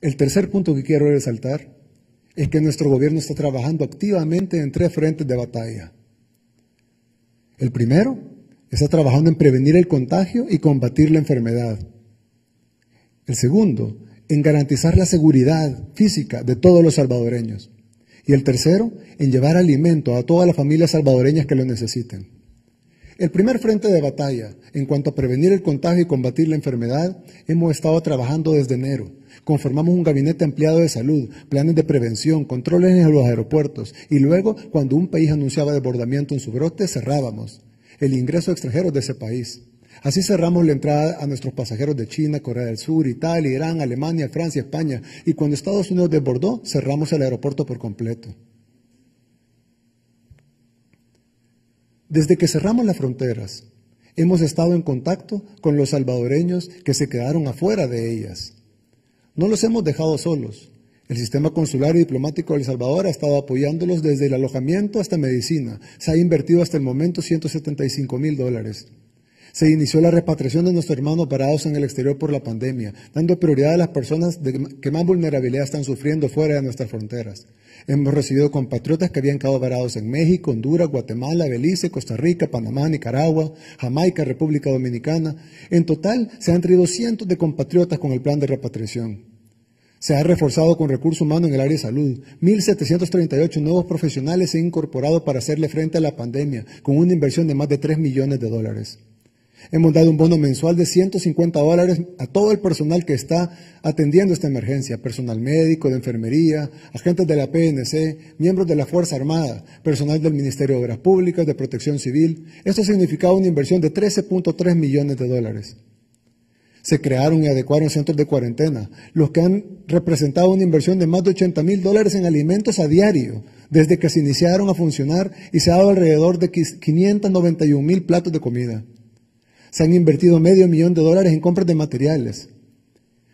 El tercer punto que quiero resaltar es que nuestro gobierno está trabajando activamente en tres frentes de batalla. El primero, está trabajando en prevenir el contagio y combatir la enfermedad. El segundo, en garantizar la seguridad física de todos los salvadoreños. Y el tercero, en llevar alimento a todas las familias salvadoreñas que lo necesiten. El primer frente de batalla en cuanto a prevenir el contagio y combatir la enfermedad, hemos estado trabajando desde enero. Conformamos un gabinete ampliado de salud, planes de prevención, controles en los aeropuertos y luego, cuando un país anunciaba desbordamiento en su brote, cerrábamos el ingreso extranjero de ese país. Así cerramos la entrada a nuestros pasajeros de China, Corea del Sur, Italia, Irán, Alemania, Francia, España y cuando Estados Unidos desbordó, cerramos el aeropuerto por completo. Desde que cerramos las fronteras, hemos estado en contacto con los salvadoreños que se quedaron afuera de ellas. No los hemos dejado solos. El sistema consular y diplomático de El Salvador ha estado apoyándolos desde el alojamiento hasta medicina. Se ha invertido hasta el momento 175 mil dólares. Se inició la repatriación de nuestros hermanos parados en el exterior por la pandemia, dando prioridad a las personas que más vulnerabilidad están sufriendo fuera de nuestras fronteras. Hemos recibido compatriotas que habían quedado varados en México, Honduras, Guatemala, Belice, Costa Rica, Panamá, Nicaragua, Jamaica, República Dominicana. En total, se han traído cientos de compatriotas con el plan de repatriación. Se ha reforzado con recursos humanos en el área de salud. 1.738 nuevos profesionales se han incorporado para hacerle frente a la pandemia, con una inversión de más de 3 millones de dólares. Hemos dado un bono mensual de 150 dólares a todo el personal que está atendiendo esta emergencia, personal médico, de enfermería, agentes de la PNC, miembros de la Fuerza Armada, personal del Ministerio de Obras Públicas, de Protección Civil. Esto significaba una inversión de 13.3 millones de dólares. Se crearon y adecuaron centros de cuarentena, los que han representado una inversión de más de 80 mil dólares en alimentos a diario, desde que se iniciaron a funcionar y se ha dado alrededor de 591 mil platos de comida. Se han invertido medio millón de dólares en compras de materiales.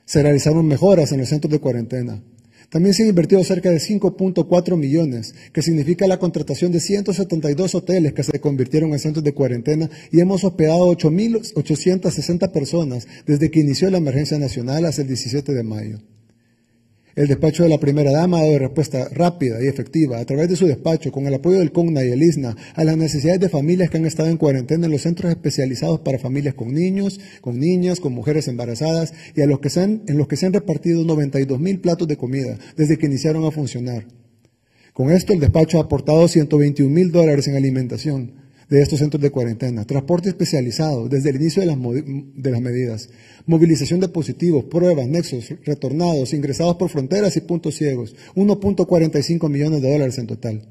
Se realizaron mejoras en los centros de cuarentena. También se han invertido cerca de 5.4 millones, que significa la contratación de 172 hoteles que se convirtieron en centros de cuarentena y hemos hospedado 8.860 personas desde que inició la emergencia nacional hasta el 17 de mayo. El despacho de la primera dama ha dado respuesta rápida y efectiva a través de su despacho, con el apoyo del CONNA y el ISNA, a las necesidades de familias que han estado en cuarentena en los centros especializados para familias con niños, con niñas, con mujeres embarazadas y a los que en los que se han repartido 92 mil platos de comida desde que iniciaron a funcionar. Con esto, el despacho ha aportado 121 mil dólares en alimentación, de estos centros de cuarentena, transporte especializado desde el inicio de las, de las medidas, movilización de positivos, pruebas, nexos, retornados, ingresados por fronteras y puntos ciegos, 1.45 millones de dólares en total.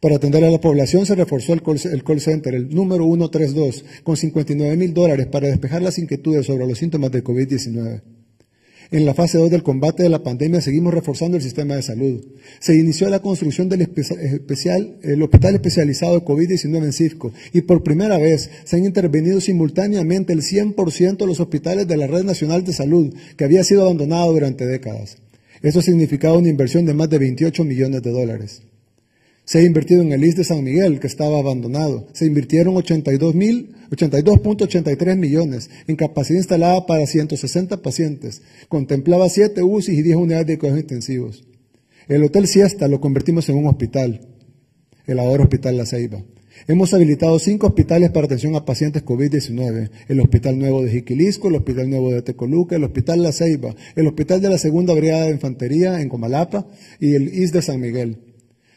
Para atender a la población se reforzó el call, el call center, el número 132, con 59 mil dólares para despejar las inquietudes sobre los síntomas de COVID-19. En la fase 2 del combate de la pandemia seguimos reforzando el sistema de salud. Se inició la construcción del el Hospital Especializado de COVID-19 en Cisco y por primera vez se han intervenido simultáneamente el 100% de los hospitales de la Red Nacional de Salud que había sido abandonado durante décadas. Esto significaba una inversión de más de 28 millones de dólares. Se ha invertido en el IS de San Miguel, que estaba abandonado. Se invirtieron 82.83 millones en capacidad instalada para 160 pacientes. Contemplaba 7 UCI y 10 unidades de cuidados intensivos. El Hotel Siesta lo convertimos en un hospital, el ahora Hospital La Ceiba. Hemos habilitado cinco hospitales para atención a pacientes COVID-19. El Hospital Nuevo de Jiquilisco, el Hospital Nuevo de Tecoluca, el Hospital La Ceiba, el Hospital de la Segunda Brigada de Infantería en Comalapa y el IS de San Miguel.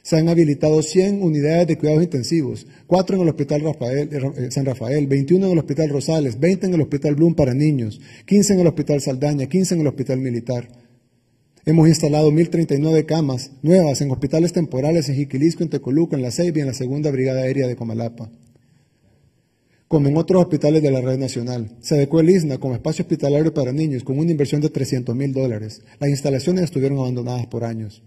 Se han habilitado 100 unidades de cuidados intensivos, 4 en el Hospital eh, eh, San Rafael, 21 en el Hospital Rosales, 20 en el Hospital Bloom para niños, 15 en el Hospital Saldaña, 15 en el Hospital Militar. Hemos instalado 1.039 camas nuevas en hospitales temporales en Jiquilisco, en Tecoluco, en La Ceiba y en la Segunda Brigada Aérea de Comalapa como en otros hospitales de la red nacional. Se adecuó el ISNA como espacio hospitalario para niños con una inversión de 300 mil dólares. Las instalaciones estuvieron abandonadas por años.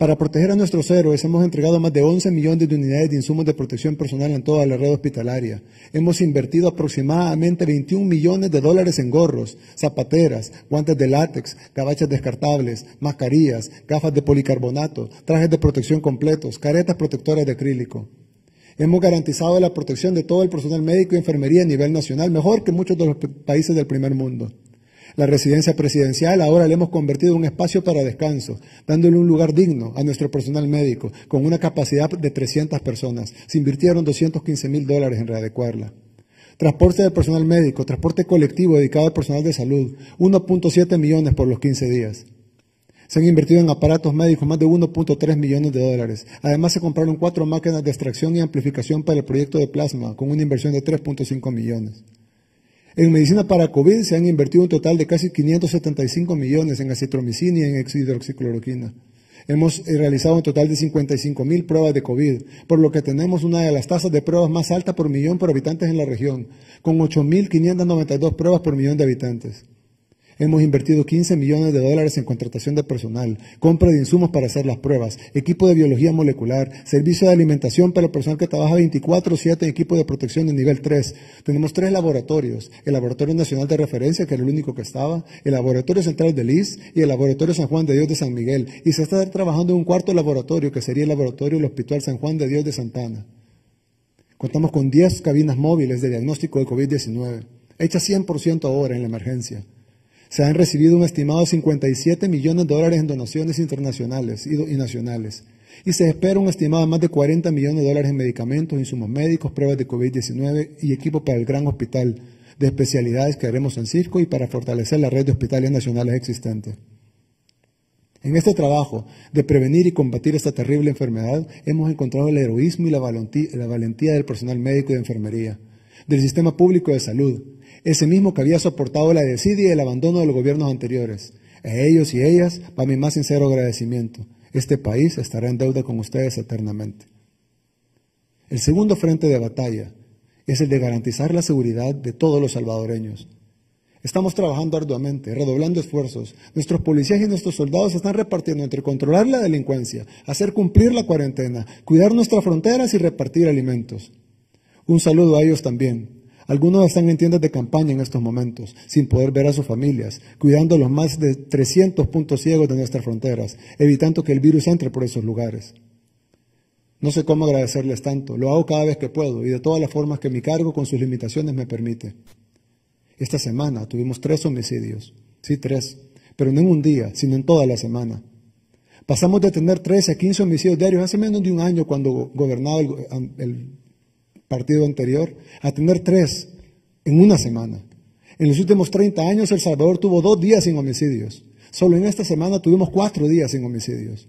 Para proteger a nuestros héroes hemos entregado más de 11 millones de unidades de insumos de protección personal en toda la red hospitalaria. Hemos invertido aproximadamente 21 millones de dólares en gorros, zapateras, guantes de látex, gabachas descartables, mascarillas, gafas de policarbonato, trajes de protección completos, caretas protectoras de acrílico. Hemos garantizado la protección de todo el personal médico y enfermería a nivel nacional, mejor que muchos de los países del primer mundo la residencia presidencial, ahora le hemos convertido en un espacio para descanso, dándole un lugar digno a nuestro personal médico, con una capacidad de 300 personas. Se invirtieron 215 mil dólares en readecuarla. Transporte de personal médico, transporte colectivo dedicado al personal de salud, 1.7 millones por los 15 días. Se han invertido en aparatos médicos más de 1.3 millones de dólares. Además, se compraron cuatro máquinas de extracción y amplificación para el proyecto de plasma, con una inversión de 3.5 millones. En medicina para COVID se han invertido un total de casi 575 millones en acetromicina y en hidroxicloroquina. Hemos eh, realizado un total de 55 mil pruebas de COVID, por lo que tenemos una de las tasas de pruebas más altas por millón por habitantes en la región, con 8.592 pruebas por millón de habitantes. Hemos invertido 15 millones de dólares en contratación de personal, compra de insumos para hacer las pruebas, equipo de biología molecular, servicio de alimentación para el personal que trabaja 24-7 en equipo de protección de nivel 3. Tenemos tres laboratorios, el Laboratorio Nacional de Referencia, que era el único que estaba, el Laboratorio Central de LIS y el Laboratorio San Juan de Dios de San Miguel. Y se está trabajando en un cuarto laboratorio, que sería el Laboratorio del Hospital San Juan de Dios de Santana. Contamos con 10 cabinas móviles de diagnóstico de COVID-19, hechas 100% ahora en la emergencia. Se han recibido un estimado 57 millones de dólares en donaciones internacionales y nacionales. Y se espera un estimado de más de 40 millones de dólares en medicamentos, insumos médicos, pruebas de COVID-19 y equipo para el gran hospital de especialidades que haremos en Circo y para fortalecer la red de hospitales nacionales existentes. En este trabajo de prevenir y combatir esta terrible enfermedad, hemos encontrado el heroísmo y la valentía, la valentía del personal médico y de enfermería, del sistema público de salud, ese mismo que había soportado la desidia y el abandono de los gobiernos anteriores. A ellos y ellas va mi más sincero agradecimiento. Este país estará en deuda con ustedes eternamente. El segundo frente de batalla es el de garantizar la seguridad de todos los salvadoreños. Estamos trabajando arduamente, redoblando esfuerzos. Nuestros policías y nuestros soldados están repartiendo entre controlar la delincuencia, hacer cumplir la cuarentena, cuidar nuestras fronteras y repartir alimentos. Un saludo a ellos también, algunos están en tiendas de campaña en estos momentos, sin poder ver a sus familias, cuidando los más de 300 puntos ciegos de nuestras fronteras, evitando que el virus entre por esos lugares. No sé cómo agradecerles tanto, lo hago cada vez que puedo y de todas las formas que mi cargo con sus limitaciones me permite. Esta semana tuvimos tres homicidios, sí, tres, pero no en un día, sino en toda la semana. Pasamos de tener 13 a 15 homicidios diarios hace menos de un año cuando gobernaba el, el partido anterior, a tener tres en una semana. En los últimos 30 años El Salvador tuvo dos días sin homicidios. Solo en esta semana tuvimos cuatro días sin homicidios.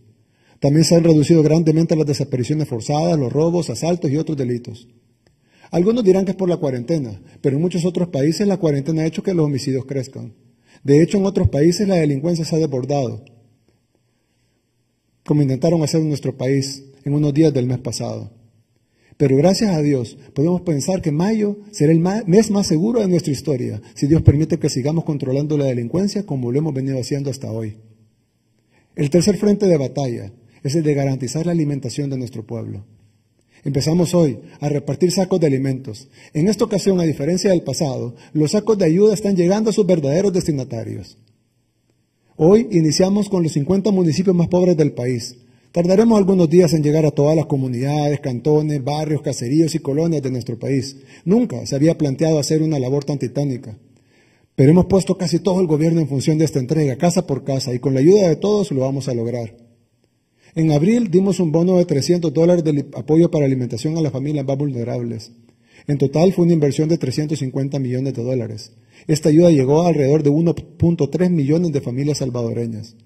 También se han reducido grandemente las desapariciones forzadas, los robos, asaltos y otros delitos. Algunos dirán que es por la cuarentena, pero en muchos otros países la cuarentena ha hecho que los homicidios crezcan. De hecho, en otros países la delincuencia se ha desbordado, como intentaron hacer en nuestro país en unos días del mes pasado. Pero gracias a Dios podemos pensar que mayo será el mes más seguro de nuestra historia, si Dios permite que sigamos controlando la delincuencia como lo hemos venido haciendo hasta hoy. El tercer frente de batalla es el de garantizar la alimentación de nuestro pueblo. Empezamos hoy a repartir sacos de alimentos. En esta ocasión, a diferencia del pasado, los sacos de ayuda están llegando a sus verdaderos destinatarios. Hoy iniciamos con los 50 municipios más pobres del país, Tardaremos algunos días en llegar a todas las comunidades, cantones, barrios, caseríos y colonias de nuestro país. Nunca se había planteado hacer una labor tan titánica. Pero hemos puesto casi todo el gobierno en función de esta entrega, casa por casa, y con la ayuda de todos lo vamos a lograr. En abril dimos un bono de 300 dólares de apoyo para alimentación a las familias más vulnerables. En total fue una inversión de 350 millones de dólares. Esta ayuda llegó a alrededor de 1.3 millones de familias salvadoreñas.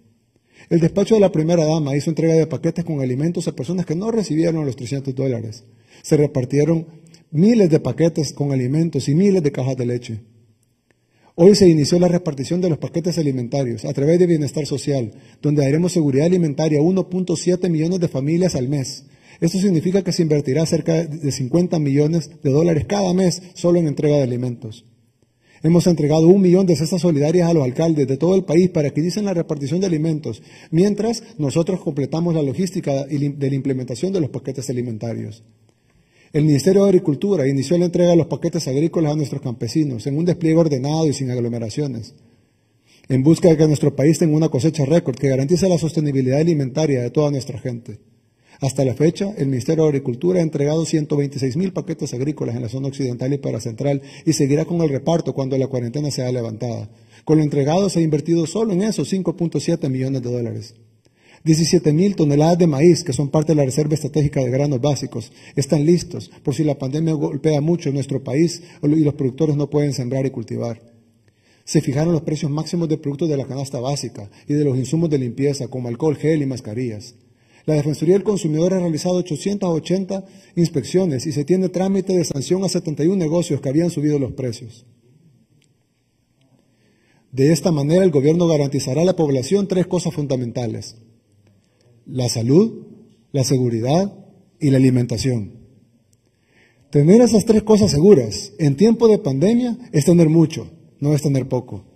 El despacho de la primera dama hizo entrega de paquetes con alimentos a personas que no recibieron los 300 dólares. Se repartieron miles de paquetes con alimentos y miles de cajas de leche. Hoy se inició la repartición de los paquetes alimentarios a través de Bienestar Social, donde daremos seguridad alimentaria a 1.7 millones de familias al mes. Esto significa que se invertirá cerca de 50 millones de dólares cada mes solo en entrega de alimentos. Hemos entregado un millón de cestas solidarias a los alcaldes de todo el país para que dicen la repartición de alimentos, mientras nosotros completamos la logística de la implementación de los paquetes alimentarios. El Ministerio de Agricultura inició la entrega de los paquetes agrícolas a nuestros campesinos en un despliegue ordenado y sin aglomeraciones, en busca de que nuestro país tenga una cosecha récord que garantice la sostenibilidad alimentaria de toda nuestra gente. Hasta la fecha, el Ministerio de Agricultura ha entregado 126 mil paquetes agrícolas en la zona occidental y para central y seguirá con el reparto cuando la cuarentena sea levantada. Con lo entregado se ha invertido solo en esos 5.7 millones de dólares. 17.000 mil toneladas de maíz, que son parte de la Reserva Estratégica de Granos Básicos, están listos por si la pandemia golpea mucho en nuestro país y los productores no pueden sembrar y cultivar. Se fijaron los precios máximos de productos de la canasta básica y de los insumos de limpieza como alcohol, gel y mascarillas. La Defensoría del Consumidor ha realizado 880 inspecciones y se tiene trámite de sanción a 71 negocios que habían subido los precios. De esta manera, el gobierno garantizará a la población tres cosas fundamentales. La salud, la seguridad y la alimentación. Tener esas tres cosas seguras en tiempo de pandemia es tener mucho, no es tener poco.